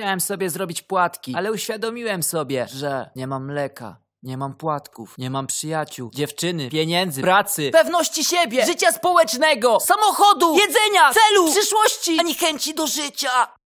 Chciałem sobie zrobić płatki, ale uświadomiłem sobie, że nie mam mleka. Nie mam płatków, nie mam przyjaciół, dziewczyny, pieniędzy, pracy, pewności siebie, życia społecznego, samochodu, jedzenia, celu, przyszłości, ani chęci do życia.